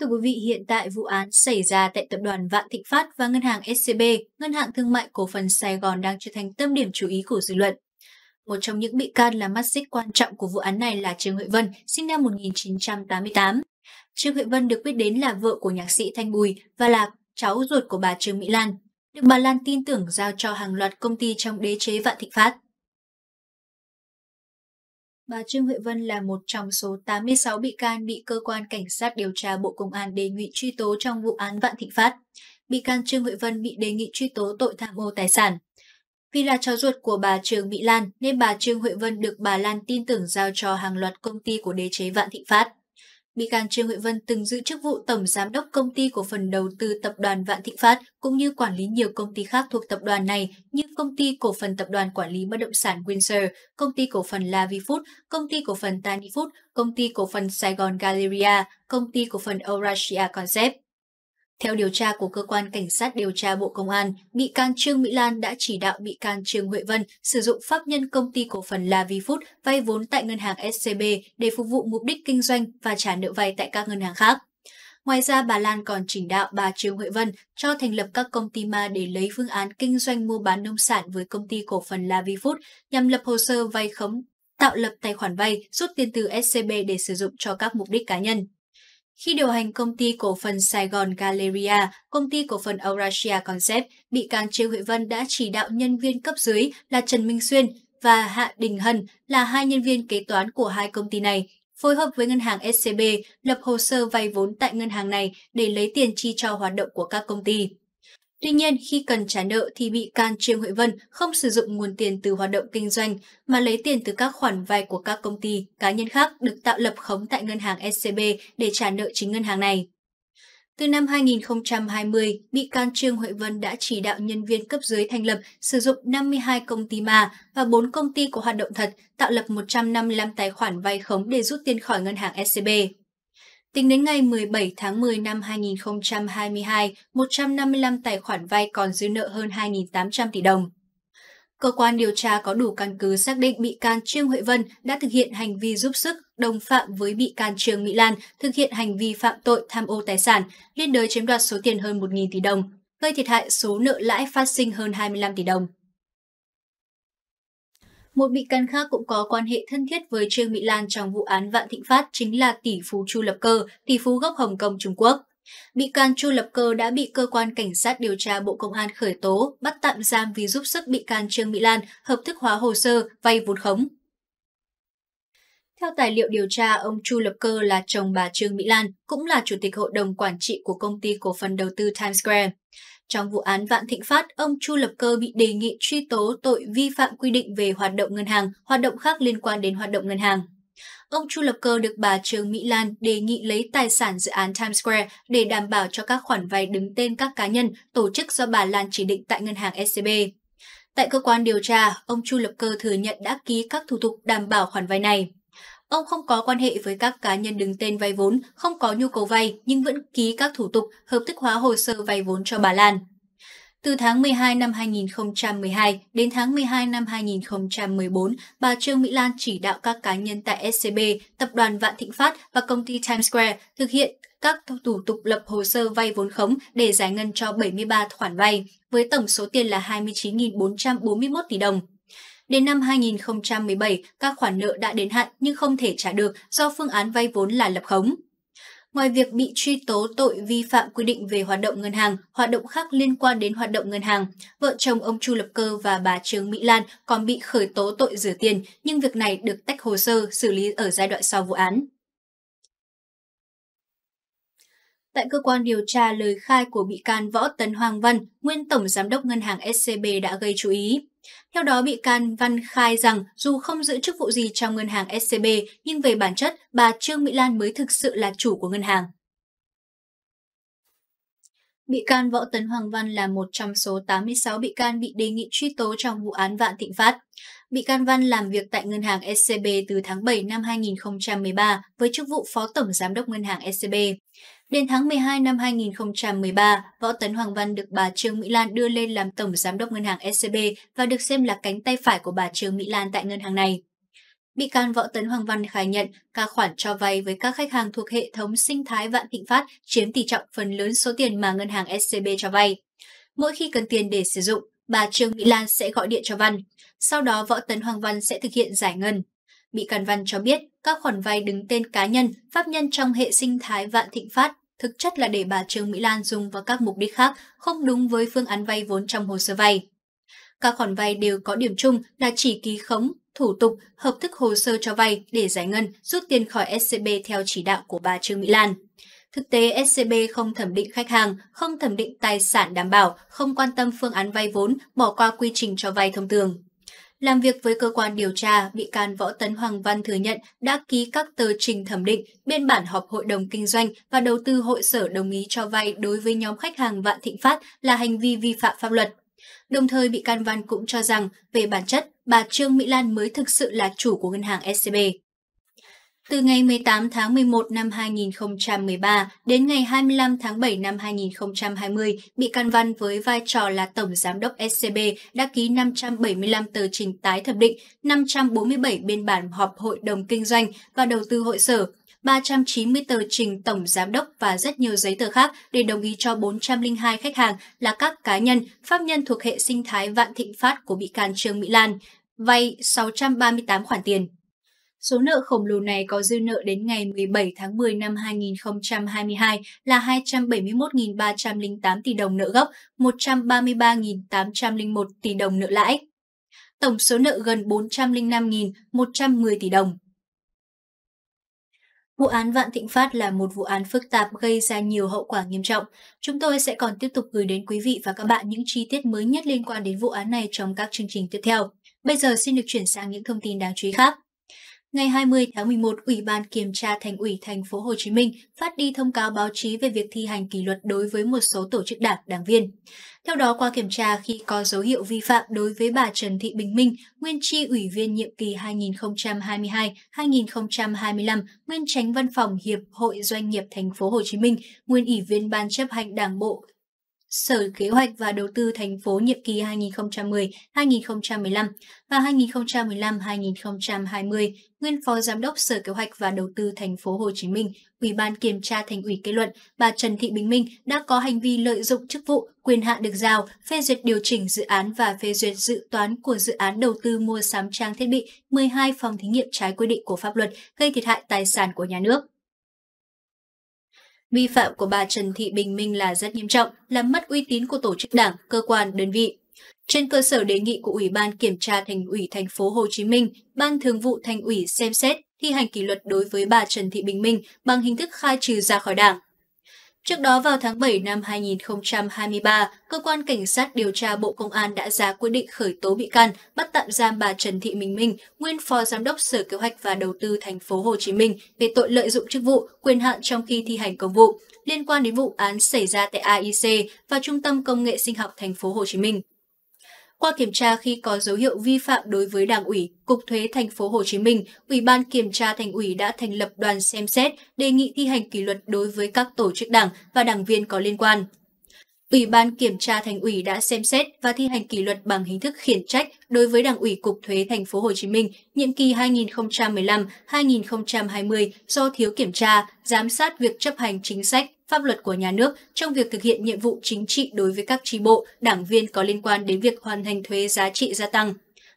Thưa quý vị, hiện tại vụ án xảy ra tại Tập đoàn Vạn Thịnh Phát và Ngân hàng SCB, Ngân hàng Thương mại Cổ phần Sài Gòn đang trở thành tâm điểm chú ý của dư luận. Một trong những bị can là mắt xích quan trọng của vụ án này là Trương Huệ Vân, sinh năm 1988. Trương Huệ Vân được biết đến là vợ của nhạc sĩ Thanh Bùi và là cháu ruột của bà Trương Mỹ Lan, được bà Lan tin tưởng giao cho hàng loạt công ty trong đế chế Vạn Thịnh Phát. Bà Trương Huệ Vân là một trong số 86 bị can bị cơ quan cảnh sát điều tra Bộ Công an đề nghị truy tố trong vụ án Vạn Thịnh Phát. Bị can Trương Huệ Vân bị đề nghị truy tố tội tham ô tài sản. Vì là cháu ruột của bà Trương Mỹ Lan nên bà Trương Huệ Vân được bà Lan tin tưởng giao cho hàng loạt công ty của đế chế Vạn Thịnh Phát bị can Trương Huệ Vân từng giữ chức vụ tổng giám đốc công ty cổ phần đầu tư tập đoàn Vạn Thịnh Phát cũng như quản lý nhiều công ty khác thuộc tập đoàn này như công ty cổ phần tập đoàn quản lý bất động sản Windsor, công ty cổ phần Lavifood, công ty cổ phần Tanifood, công ty cổ phần sài gòn Galleria, công ty cổ phần Eurasia Concept. Theo điều tra của Cơ quan Cảnh sát điều tra Bộ Công an, bị can Trương Mỹ Lan đã chỉ đạo bị can Trương Huệ Vân sử dụng pháp nhân công ty cổ phần La Food vay vốn tại ngân hàng SCB để phục vụ mục đích kinh doanh và trả nợ vay tại các ngân hàng khác. Ngoài ra, bà Lan còn chỉ đạo bà Trương Huệ Vân cho thành lập các công ty ma để lấy phương án kinh doanh mua bán nông sản với công ty cổ phần La Food nhằm lập hồ sơ vay khống, tạo lập tài khoản vay, rút tiền từ SCB để sử dụng cho các mục đích cá nhân. Khi điều hành công ty cổ phần Sài Gòn Galleria, công ty cổ phần Eurasia Concept, bị can Trương Huệ Vân đã chỉ đạo nhân viên cấp dưới là Trần Minh Xuyên và Hạ Đình Hân là hai nhân viên kế toán của hai công ty này, phối hợp với ngân hàng SCB lập hồ sơ vay vốn tại ngân hàng này để lấy tiền chi cho hoạt động của các công ty. Tuy nhiên, khi cần trả nợ thì bị can Trương Huệ Vân không sử dụng nguồn tiền từ hoạt động kinh doanh mà lấy tiền từ các khoản vay của các công ty, cá nhân khác được tạo lập khống tại ngân hàng SCB để trả nợ chính ngân hàng này. Từ năm 2020, bị can Trương Huệ Vân đã chỉ đạo nhân viên cấp dưới thành lập sử dụng 52 công ty ma và 4 công ty có hoạt động thật, tạo lập 155 tài khoản vay khống để rút tiền khỏi ngân hàng SCB. Tính đến ngày 17 tháng 10 năm 2022, 155 tài khoản vay còn dư nợ hơn 2.800 tỷ đồng. Cơ quan điều tra có đủ căn cứ xác định bị can Trương Huệ Vân đã thực hiện hành vi giúp sức đồng phạm với bị can Trương Mỹ Lan thực hiện hành vi phạm tội tham ô tài sản, liên đới chiếm đoạt số tiền hơn 1.000 tỷ đồng, gây thiệt hại số nợ lãi phát sinh hơn 25 tỷ đồng. Một bị can khác cũng có quan hệ thân thiết với Trương Mỹ Lan trong vụ án Vạn Thịnh Phát chính là tỷ phú Chu Lập Cơ, tỷ phú gốc Hồng Kông Trung Quốc. Bị can Chu Lập Cơ đã bị cơ quan cảnh sát điều tra Bộ Công an khởi tố, bắt tạm giam vì giúp sức bị can Trương Mỹ Lan hợp thức hóa hồ sơ vay vốn khống. Theo tài liệu điều tra, ông Chu Lập Cơ là chồng bà Trương Mỹ Lan, cũng là chủ tịch hội đồng quản trị của công ty cổ phần đầu tư Times Square. Trong vụ án Vạn Thịnh Phát, ông Chu Lập Cơ bị đề nghị truy tố tội vi phạm quy định về hoạt động ngân hàng, hoạt động khác liên quan đến hoạt động ngân hàng. Ông Chu Lập Cơ được bà Trương Mỹ Lan đề nghị lấy tài sản dự án Times Square để đảm bảo cho các khoản vay đứng tên các cá nhân, tổ chức do bà Lan chỉ định tại ngân hàng SCB. Tại cơ quan điều tra, ông Chu Lập Cơ thừa nhận đã ký các thủ tục đảm bảo khoản vay này. Ông không có quan hệ với các cá nhân đứng tên vay vốn, không có nhu cầu vay nhưng vẫn ký các thủ tục hợp thức hóa hồ sơ vay vốn cho bà Lan. Từ tháng 12 năm 2012 đến tháng 12 năm 2014, bà Trương Mỹ Lan chỉ đạo các cá nhân tại SCB, Tập đoàn Vạn Thịnh Phát và công ty Times Square thực hiện các thủ tục lập hồ sơ vay vốn khống để giải ngân cho 73 khoản vay, với tổng số tiền là 29.441 tỷ đồng. Đến năm 2017, các khoản nợ đã đến hạn nhưng không thể trả được do phương án vay vốn là lập khống. Ngoài việc bị truy tố tội vi phạm quy định về hoạt động ngân hàng, hoạt động khác liên quan đến hoạt động ngân hàng, vợ chồng ông Chu Lập Cơ và bà Trương Mỹ Lan còn bị khởi tố tội rửa tiền, nhưng việc này được tách hồ sơ xử lý ở giai đoạn sau vụ án. tại cơ quan điều tra lời khai của bị can Võ Tấn Hoàng Văn, nguyên tổng giám đốc ngân hàng SCB đã gây chú ý. Theo đó, bị can Văn khai rằng dù không giữ chức vụ gì trong ngân hàng SCB, nhưng về bản chất, bà Trương Mỹ Lan mới thực sự là chủ của ngân hàng. Bị can Võ Tấn Hoàng Văn là một trong số 86 bị can bị đề nghị truy tố trong vụ án Vạn Thịnh Phát bị can Văn làm việc tại ngân hàng SCB từ tháng 7 năm 2013 với chức vụ Phó Tổng Giám đốc Ngân hàng SCB. Đến tháng 12 năm 2013, Võ Tấn Hoàng Văn được bà Trương Mỹ Lan đưa lên làm Tổng Giám đốc Ngân hàng SCB và được xem là cánh tay phải của bà Trương Mỹ Lan tại ngân hàng này. Bị can Võ Tấn Hoàng Văn khai nhận các khoản cho vay với các khách hàng thuộc hệ thống sinh thái Vạn Thịnh Phát chiếm tỷ trọng phần lớn số tiền mà ngân hàng SCB cho vay. Mỗi khi cần tiền để sử dụng, bà Trương Mỹ Lan sẽ gọi điện cho Văn, sau đó Võ Tấn Hoàng Văn sẽ thực hiện giải ngân. Bị can Văn cho biết các khoản vay đứng tên cá nhân, pháp nhân trong hệ sinh thái Vạn Thịnh Phát thực chất là để bà Trương Mỹ Lan dùng vào các mục đích khác không đúng với phương án vay vốn trong hồ sơ vay. Các khoản vay đều có điểm chung là chỉ ký khống, thủ tục, hợp thức hồ sơ cho vay để giải ngân, rút tiền khỏi SCB theo chỉ đạo của bà Trương Mỹ Lan. Thực tế, SCB không thẩm định khách hàng, không thẩm định tài sản đảm bảo, không quan tâm phương án vay vốn, bỏ qua quy trình cho vay thông thường. Làm việc với cơ quan điều tra, bị can Võ Tấn Hoàng Văn thừa nhận đã ký các tờ trình thẩm định, biên bản họp hội đồng kinh doanh và đầu tư hội sở đồng ý cho vay đối với nhóm khách hàng Vạn Thịnh Phát là hành vi vi phạm pháp luật. Đồng thời, bị can Văn cũng cho rằng, về bản chất, bà Trương Mỹ Lan mới thực sự là chủ của ngân hàng SCB. Từ ngày 18 tháng 11 năm 2013 đến ngày 25 tháng 7 năm 2020, bị can Văn với vai trò là Tổng Giám đốc SCB đã ký 575 tờ trình tái thẩm định, 547 biên bản họp hội đồng kinh doanh và đầu tư hội sở, 390 tờ trình tổng giám đốc và rất nhiều giấy tờ khác để đồng ý cho 402 khách hàng là các cá nhân, pháp nhân thuộc hệ sinh thái Vạn Thịnh Phát của bị can Trương Mỹ Lan, vay 638 khoản tiền. Số nợ khổng lồ này có dư nợ đến ngày 17 tháng 10 năm 2022 là 271.308 tỷ đồng nợ gốc, 133.801 tỷ đồng nợ lãi. Tổng số nợ gần 405.110 tỷ đồng. Vụ án Vạn Thịnh Phát là một vụ án phức tạp gây ra nhiều hậu quả nghiêm trọng. Chúng tôi sẽ còn tiếp tục gửi đến quý vị và các bạn những chi tiết mới nhất liên quan đến vụ án này trong các chương trình tiếp theo. Bây giờ xin được chuyển sang những thông tin đáng chú ý khác. Ngày 20 tháng 11, Ủy ban Kiểm tra Thành ủy Thành phố Hồ Chí Minh phát đi thông cáo báo chí về việc thi hành kỷ luật đối với một số tổ chức đảng, đảng viên. Theo đó, qua kiểm tra khi có dấu hiệu vi phạm đối với bà Trần Thị Bình Minh, nguyên tri ủy viên nhiệm kỳ 2022-2025, nguyên tránh văn phòng Hiệp hội Doanh nghiệp Thành phố Hồ Chí Minh, nguyên ủy viên ban chấp hành Đảng bộ Sở Kế hoạch và Đầu tư thành phố nhiệm kỳ 2010-2015 và 2015-2020, nguyên Phó Giám đốc Sở Kế hoạch và Đầu tư thành phố Hồ Chí Minh, Ủy ban Kiểm tra Thành ủy kết luận bà Trần Thị Bình Minh đã có hành vi lợi dụng chức vụ, quyền hạn được giao, phê duyệt điều chỉnh dự án và phê duyệt dự toán của dự án đầu tư mua sắm trang thiết bị 12 phòng thí nghiệm trái quy định của pháp luật gây thiệt hại tài sản của nhà nước. Vi phạm của bà Trần Thị Bình Minh là rất nghiêm trọng, làm mất uy tín của tổ chức đảng, cơ quan, đơn vị. Trên cơ sở đề nghị của Ủy ban Kiểm tra Thành ủy Thành phố Hồ Chí Minh, Ban Thường vụ Thành ủy xem xét thi hành kỷ luật đối với bà Trần Thị Bình Minh bằng hình thức khai trừ ra khỏi đảng. Trước đó vào tháng 7 năm 2023, Cơ quan Cảnh sát điều tra Bộ Công an đã ra quyết định khởi tố bị can, bắt tạm giam bà Trần Thị Minh Minh, nguyên Phó Giám đốc Sở Kế hoạch và Đầu tư thành phố Hồ Chí Minh về tội lợi dụng chức vụ, quyền hạn trong khi thi hành công vụ liên quan đến vụ án xảy ra tại AIC và Trung tâm Công nghệ Sinh học thành phố Hồ Chí Minh. Qua kiểm tra khi có dấu hiệu vi phạm đối với Đảng ủy, Cục Thuế Thành phố Hồ Chí Minh, Ủy ban Kiểm tra Thành ủy đã thành lập đoàn xem xét, đề nghị thi hành kỷ luật đối với các tổ chức đảng và đảng viên có liên quan. Ủy ban kiểm tra thành ủy đã xem xét và thi hành kỷ luật bằng hình thức khiển trách đối với Đảng ủy Cục Thuế Thành phố Hồ Chí Minh nhiệm kỳ 2015-2020 do thiếu kiểm tra, giám sát việc chấp hành chính sách pháp luật của nhà nước trong việc thực hiện nhiệm vụ chính trị đối với các tri bộ, đảng viên có liên quan đến việc hoàn thành thuế giá trị gia tăng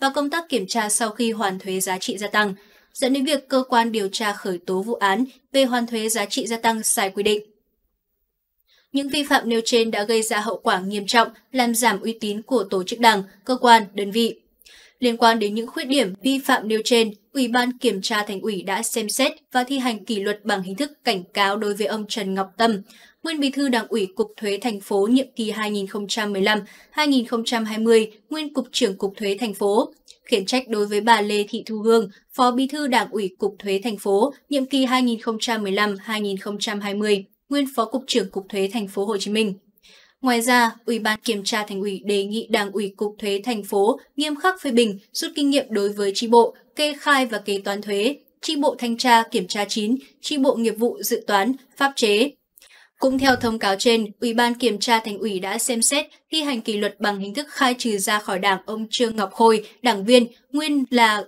và công tác kiểm tra sau khi hoàn thuế giá trị gia tăng, dẫn đến việc cơ quan điều tra khởi tố vụ án về hoàn thuế giá trị gia tăng sai quy định. Những vi phạm nêu trên đã gây ra hậu quả nghiêm trọng, làm giảm uy tín của tổ chức đảng, cơ quan, đơn vị. Liên quan đến những khuyết điểm vi phạm nêu trên, Ủy ban Kiểm tra Thành ủy đã xem xét và thi hành kỷ luật bằng hình thức cảnh cáo đối với ông Trần Ngọc Tâm, Nguyên Bí thư Đảng ủy Cục Thuế thành phố nhiệm kỳ 2015-2020, Nguyên Cục trưởng Cục Thuế thành phố, khiển trách đối với bà Lê Thị Thu Hương, Phó Bí thư Đảng ủy Cục Thuế thành phố nhiệm kỳ 2015-2020, Nguyên Phó Cục trưởng Cục Thuế thành phố Hồ Chí Minh. Ngoài ra, Ủy ban Kiểm tra Thành ủy đề nghị Đảng ủy Cục Thuế thành phố nghiêm khắc phê bình, rút kinh nghiệm đối với tri bộ, kê khai và kế toán thuế, tri bộ thanh tra kiểm tra chín tri bộ nghiệp vụ dự toán, pháp chế. Cũng theo thông cáo trên, Ủy ban Kiểm tra Thành ủy đã xem xét thi hành kỷ luật bằng hình thức khai trừ ra khỏi đảng ông Trương Ngọc Khôi, đảng viên, nguyên là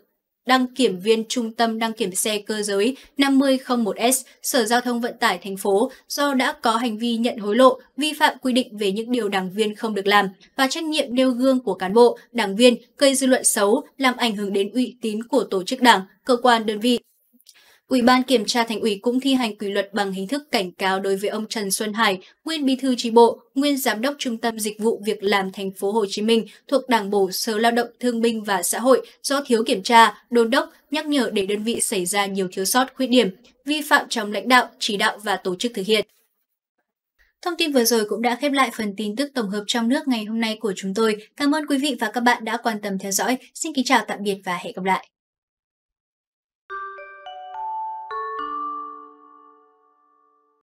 đăng kiểm viên Trung tâm đăng kiểm xe cơ giới 5001S Sở Giao thông Vận tải thành phố do đã có hành vi nhận hối lộ, vi phạm quy định về những điều đảng viên không được làm và trách nhiệm nêu gương của cán bộ, đảng viên gây dư luận xấu, làm ảnh hưởng đến uy tín của tổ chức đảng, cơ quan đơn vị Ủy ban kiểm tra thành ủy cũng thi hành quy luật bằng hình thức cảnh cáo đối với ông Trần Xuân Hải, nguyên bí thư tri bộ, nguyên giám đốc trung tâm dịch vụ việc làm thành phố Hồ Chí Minh thuộc Đảng bộ Sở Lao động Thương binh và Xã hội do thiếu kiểm tra, đôn đốc, nhắc nhở để đơn vị xảy ra nhiều thiếu sót, khuyết điểm, vi phạm trong lãnh đạo, chỉ đạo và tổ chức thực hiện. Thông tin vừa rồi cũng đã khép lại phần tin tức tổng hợp trong nước ngày hôm nay của chúng tôi. Cảm ơn quý vị và các bạn đã quan tâm theo dõi. Xin kính chào tạm biệt và hẹn gặp lại.